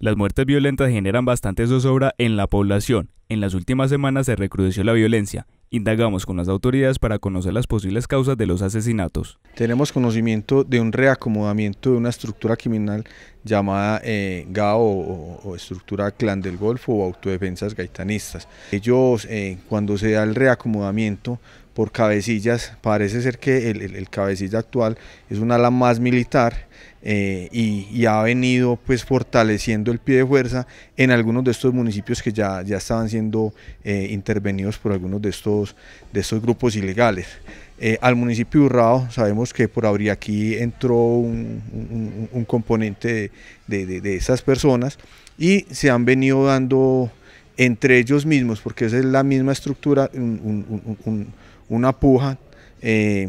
Las muertes violentas generan bastante zozobra en la población. En las últimas semanas se recrudeció la violencia. Indagamos con las autoridades para conocer las posibles causas de los asesinatos. Tenemos conocimiento de un reacomodamiento de una estructura criminal llamada eh, GAO o, estructura clan del Golfo o autodefensas gaitanistas. Ellos eh, cuando se da el reacomodamiento por cabecillas. Parece ser que el, cabecilla actual es un ala más militar eh, y, ha venido pues fortaleciendo el pie de fuerza en algunos de estos municipios que ya, ya estaban siendo eh, intervenidos por algunos de estos, de estos grupos ilegales. Eh, al municipio de Urrao sabemos que por aquí entró un, componente de, de, de, esas personas y se han venido dando entre ellos mismos, porque esa es la misma estructura, una puja. Eh,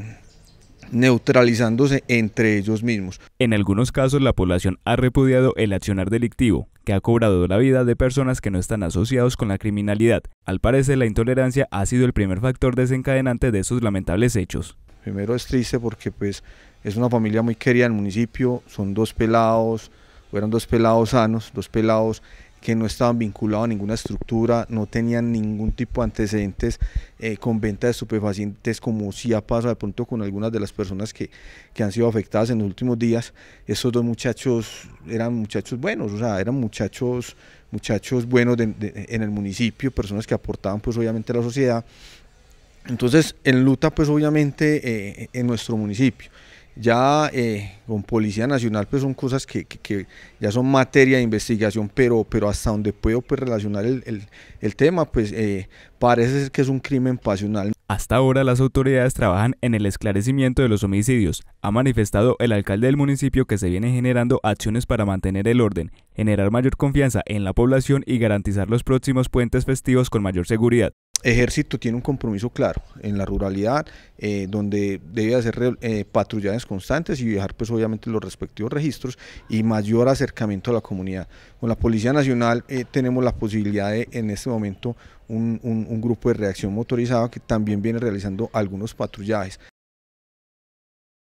neutralizándose entre ellos mismos. En algunos casos la población ha repudiado el accionar delictivo, que ha cobrado la vida de personas que no están asociados con la criminalidad. Al parecer la intolerancia ha sido el primer factor desencadenante de esos lamentables hechos. Primero es triste porque pues es una familia muy querida en el municipio, son dos pelados, fueron dos pelados sanos, dos pelados que no estaban vinculados a ninguna estructura, no tenían ningún tipo de antecedentes eh, con venta de estupefacientes, como sí ha pasado de pronto con algunas de las personas que, han sido afectadas en los últimos días. Esos dos muchachos eran muchachos buenos, o sea, eran muchachos, muchachos buenos en el municipio, personas que aportaban pues obviamente a la sociedad. Entonces, en luta pues obviamente eh, en nuestro municipio. Ya eh, con Policía Nacional pues son cosas que, ya son materia de investigación, pero, pero hasta donde puedo pues, relacionar el, tema, pues eh, parece ser que es un crimen pasional. Hasta ahora las autoridades trabajan en el esclarecimiento de los homicidios. Ha manifestado el alcalde del municipio que se vienen generando acciones para mantener el orden, generar mayor confianza en la población y garantizar los próximos puentes festivos con mayor seguridad. Ejército tiene un compromiso claro en la ruralidad, eh, donde debe hacer eh, patrullajes constantes y dejar pues obviamente los respectivos registros y mayor acercamiento a la comunidad. Con la Policía Nacional eh, tenemos la posibilidad de en este momento un, un grupo de reacción motorizada que también viene realizando algunos patrullajes.